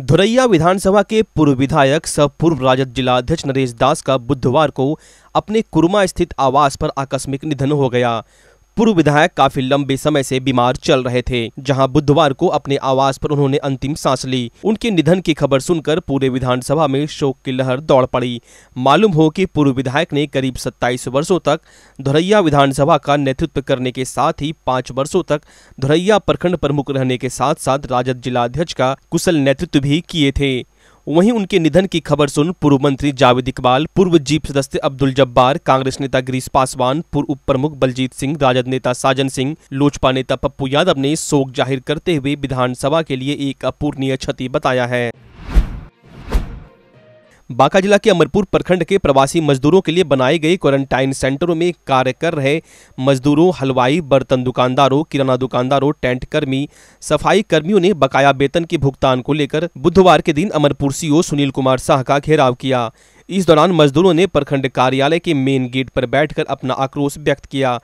धुरैया विधानसभा के पूर्व विधायक सह पूर्व राजद जिलाध्यक्ष नरेश दास का बुधवार को अपने कुरमा स्थित आवास पर आकस्मिक निधन हो गया पूर्व विधायक काफी लंबे समय से बीमार चल रहे थे जहां बुधवार को अपने आवास पर उन्होंने अंतिम सांस ली उनके निधन की खबर सुनकर पूरे विधानसभा में शोक की लहर दौड़ पड़ी मालूम हो कि पूर्व विधायक ने करीब 27 वर्षों तक धुरैया विधानसभा का नेतृत्व करने के साथ ही पाँच वर्षों तक धुरैया प्रखंड प्रमुख रहने के साथ साथ राजद जिलाध्यक्ष का कुशल नेतृत्व भी किए थे वहीं उनके निधन की खबर सुन पूर्व मंत्री जावेद इकबाल पूर्व जीप सदस्य अब्दुल जब्बार कांग्रेस नेता गिरीश पासवान पूर्व उप प्रमुख बलजीत सिंह राजद नेता साजन सिंह लोजपा नेता पप्पू यादव ने शोक जाहिर करते हुए विधानसभा के लिए एक अपूर्णीय क्षति बताया है बांका जिला के अमरपुर प्रखंड के प्रवासी मजदूरों के लिए बनाए गए क्वारंटाइन सेंटरों में कार्य कर रहे मजदूरों हलवाई बर्तन दुकानदारों किराना दुकानदारों टेंट कर्मी सफाई कर्मियों ने बकाया वेतन के भुगतान को लेकर बुधवार के दिन अमरपुर सीओ सुनील कुमार साह का घेराव किया इस दौरान मजदूरों ने प्रखंड कार्यालय के मेन गेट पर बैठकर अपना आक्रोश व्यक्त किया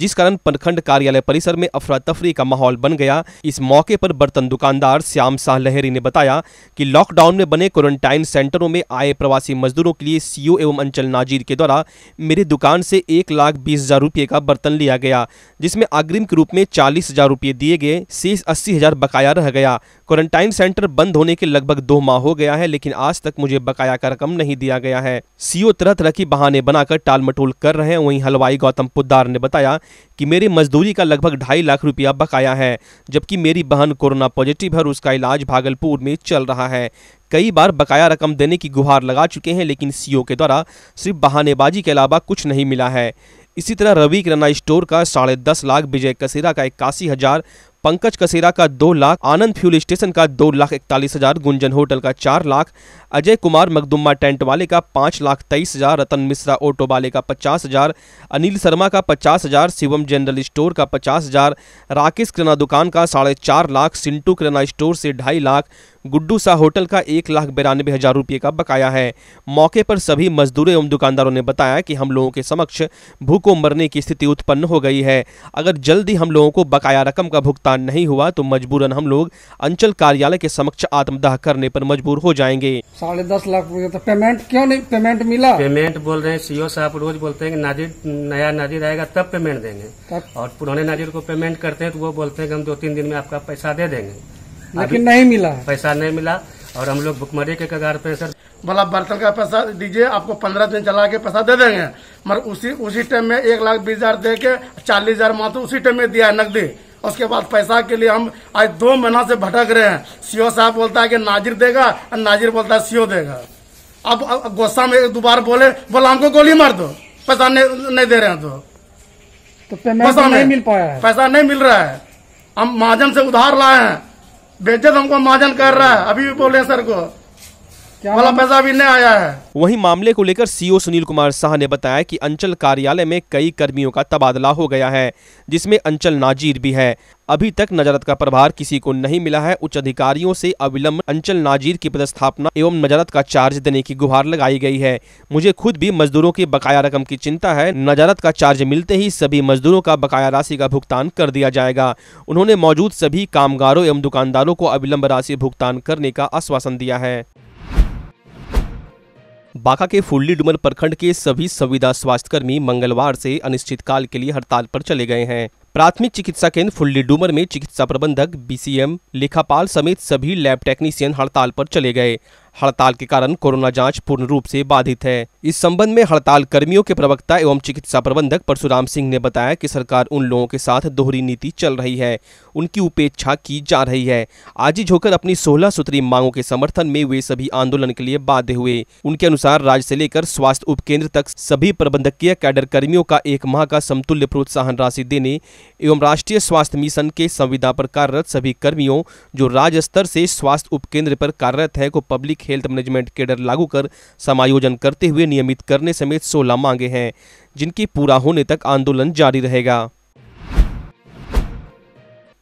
जिस कारण प्रखंड कार्यालय परिसर में अफरा तफरी का माहौल बन गया इस मौके पर बर्तन दुकानदार श्याम शाह लहरी ने बताया कि लॉकडाउन में बने क्वारंटाइन सेंटरों में आए प्रवासी मजदूरों के लिए सीओ एवं अंचल नाजीर के द्वारा मेरी दुकान से एक लाख बीस हजार रुपये का बर्तन लिया गया जिसमें अग्रिम के रूप में चालीस हजार रुपये दिए गए शेष अस्सी हजार बकाया रह गया क्वारंटाइन सेंटर बंद होने के लगभग दो माह हो गया है लेकिन आज तक मुझे बकाया का रकम नहीं दिया गया गया है सीओ तरह तरह की बहाने बनाकर टाल मटोल कर रहे हैं वहीं हलवाई गौतम पुद्दार ने बताया कि मेरी मजदूरी का लगभग ढाई लाख रुपया बकाया है जबकि मेरी बहन कोरोना पॉजिटिव है और उसका इलाज भागलपुर में चल रहा है कई बार बकाया रकम देने की गुहार लगा चुके हैं लेकिन सीओ के द्वारा सिर्फ बहानेबाजी के अलावा कुछ नहीं मिला है इसी तरह रवि किराना स्टोर का साढ़े दस लाख विजय कसेरा का इक्यासी हज़ार पंकज कसेरा का दो लाख आनंद फ्यूल स्टेशन का दो लाख इकतालीस हजार गुंजन होटल का चार लाख अजय कुमार मकदुम्मा टेंट वाले का पांच लाख तेईस हजार रतन मिश्रा ऑटो वाले का पचास हजार अनिल शर्मा का पचास हजार शिवम जनरल स्टोर का पचास हजार राकेश किराना दुकान का साढ़े चार लाख सिंटू किराना स्टोर से ढाई लाख गुड्डू शाह होटल का एक लाख बिरानबे हजार रुपये का बकाया है मौके पर सभी मजदूरों एवं दुकानदारों ने बताया कि हम लोगों के समक्ष भूखों मरने की स्थिति उत्पन्न हो गई है अगर जल्दी हम लोगों को बकाया रकम का भुगतान समाधान नहीं हुआ तो मजबूरन हम लोग अंचल कार्यालय के समक्ष आत्मदाह करने पर मजबूर हो जाएंगे साढ़े दस लाख तो पेमेंट क्यों नहीं पेमेंट मिला पेमेंट बोल रहे हैं सीओ e साहब रोज बोलते हैं कि नाजिर नया नाजिर आएगा तब पेमेंट देंगे और पुराने नाजिर को पेमेंट करते हैं तो वो बोलते हैं कि हम दो तीन दिन में आपका पैसा दे देंगे लेकिन नहीं मिला पैसा नहीं मिला और हम लोग भुखमरी के कगार पे सर भला बर्तन का पैसा दीजिए आपको पंद्रह दिन चला के पैसा दे देंगे मगर उसी उसी टाइम में एक लाख बीस हजार दे के चालीस हजार मात्र उसी टाइम में दिया नकदी उसके बाद पैसा के लिए हम आज दो महीना से भटक रहे हैं सीओ साहब बोलता है कि नाजिर देगा और नाजिर बोलता है सीओ देगा अब, अब गुस्सा में दोबारा बोले बोला हमको गोली मार दो पैसा नहीं, नहीं दे रहे हैं तो, तो पैसा नहीं मिल पाया है पैसा नहीं मिल रहा है हम महाजन से उधार लाए हैं तो हमको महाजन कर रहा है अभी भी बोले सर को वाला पैसा भी नहीं आया है वहीं मामले को लेकर सीओ सुनील कुमार शाह ने बताया कि अंचल कार्यालय में कई कर्मियों का तबादला हो गया है जिसमें अंचल नाजीर भी है अभी तक नजरत का प्रभार किसी को नहीं मिला है उच्च अधिकारियों से अविलंब अंचल नाजीर की पदस्थापना एवं नजरत का चार्ज देने की गुहार लगाई गई है मुझे खुद भी मजदूरों की बकाया रकम की चिंता है नजरत का चार्ज मिलते ही सभी मजदूरों का बकाया राशि का भुगतान कर दिया जाएगा उन्होंने मौजूद सभी कामगारों एवं दुकानदारों को अविलंब राशि भुगतान करने का आश्वासन दिया है बांका के फुल्ली डुमर प्रखंड के सभी संविदा स्वास्थ्यकर्मी मंगलवार से अनिश्चितकाल के लिए हड़ताल पर चले गए हैं प्राथमिक चिकित्सा केंद्र फुल्ली डूमर में चिकित्सा प्रबंधक बीसीएम लेखापाल समेत सभी लैब टेक्नीशियन हड़ताल पर चले गए हड़ताल के कारण कोरोना जांच पूर्ण रूप से बाधित है इस संबंध में हड़ताल कर्मियों के प्रवक्ता एवं चिकित्सा प्रबंधक परशुराम सिंह ने बताया कि सरकार उन लोगों के साथ दोहरी नीति चल रही है उनकी उपेक्षा की जा रही है आजिज होकर अपनी सोलह सूत्री मांगों के समर्थन में वे सभी आंदोलन के लिए बाध्य हुए उनके अनुसार राज्य से लेकर स्वास्थ्य उप तक सभी प्रबंधकीय कैडर कर्मियों का एक माह का समतुल्य प्रोत्साहन राशि देने एवं राष्ट्रीय स्वास्थ्य मिशन के संविदा पर कार्यरत सभी कर्मियों जो राज्य स्तर से स्वास्थ्य उप पर कार्यरत है को पब्लिक हेल्थ मैनेजमेंट केडर लागू कर समायोजन करते हुए नियमित करने समेत सोलह मांगे हैं जिनके पूरा होने तक आंदोलन जारी रहेगा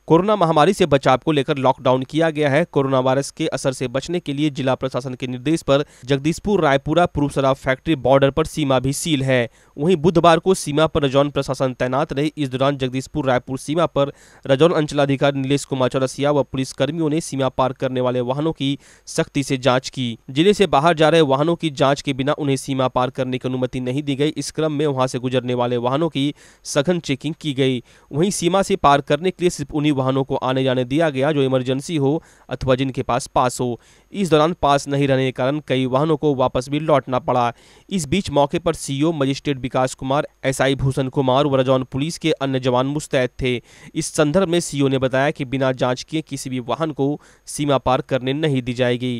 कोरोना महामारी से बचाव को लेकर लॉकडाउन किया गया है कोरोना वायरस के असर से बचने के लिए जिला प्रशासन के निर्देश पर जगदीशपुर रायपुरा पूर्व शराब फैक्ट्री बॉर्डर पर सीमा भी सील है वहीं बुधवार को सीमा पर रजौन प्रशासन तैनात रहे इस दौरान जगदीशपुर रायपुर सीमा पर रजौन अंचलाधिकारी नीलेश कुमार चौरसिया व पुलिसकर्मियों ने सीमा पार करने वाले वाहनों की सख्ती से जाँच की जिले से बाहर जा रहे वाहनों की जाँच के बिना उन्हें सीमा पार करने की अनुमति नहीं दी गई इस क्रम में वहाँ से गुजरने वाले वाहनों की सघन चेकिंग की गई वहीं सीमा से पार करने के लिए सिर्फ उन्हीं वाहनों को आने जाने दिया गया जो इमरजेंसी हो अथवा जिनके पास पास हो इस दौरान पास नहीं रहने के कारण कई वाहनों को वापस भी लौटना पड़ा इस बीच मौके पर CO magistrate Vikas Kumar SI Bhushan Kumar व रजौन पुलिस के अन्य जवान मुस्तैद थे इस संदर्भ में सीओ ने बताया कि बिना जांच किए किसी भी वाहन को सीमा पार करने नहीं दी जाएगी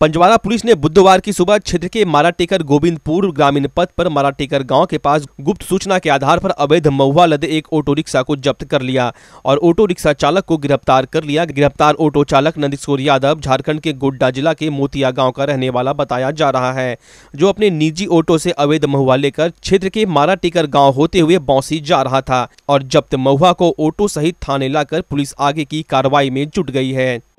पंजवाड़ा पुलिस ने बुधवार की सुबह क्षेत्र के माराटेकर गोविंदपुर ग्रामीण पथ पर माराटेकर गांव के पास गुप्त सूचना के आधार पर अवैध महुआ लदे एक ऑटो रिक्शा को जब्त कर लिया और ऑटो रिक्शा चालक को गिरफ्तार कर लिया गिरफ्तार ऑटो चालक नंदकिशोर यादव झारखंड के गोड्डा जिला के मोतिया गाँव का रहने वाला बताया जा रहा है जो अपने निजी ऑटो से अवैध महुआ लेकर क्षेत्र के माराटेकर गाँव होते हुए बौसी जा रहा था और जब्त महुआ को ऑटो सहित थाने लाकर पुलिस आगे की कार्रवाई में जुट गई है